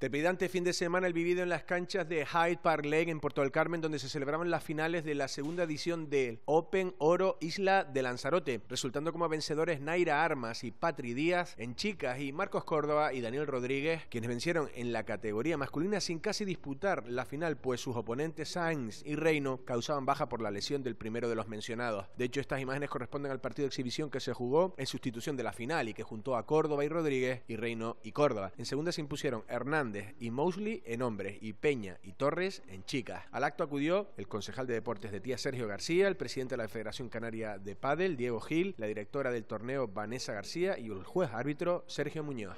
Trepidante fin de semana el vivido en las canchas de Hyde Park Lake en Puerto del Carmen, donde se celebraban las finales de la segunda edición del Open Oro Isla de Lanzarote, resultando como vencedores Naira Armas y Patri Díaz en chicas y Marcos Córdoba y Daniel Rodríguez, quienes vencieron en la categoría masculina sin casi disputar la final, pues sus oponentes Sainz y Reino causaban baja por la lesión del primero de los mencionados. De hecho, estas imágenes corresponden al partido de exhibición que se jugó en sustitución de la final y que juntó a Córdoba y Rodríguez y Reino y Córdoba. En segunda se impusieron Hernán y Mosley en hombres y Peña y Torres en chicas. Al acto acudió el concejal de deportes de Tía Sergio García, el presidente de la Federación Canaria de Padel, Diego Gil, la directora del torneo Vanessa García y el juez árbitro Sergio Muñoz.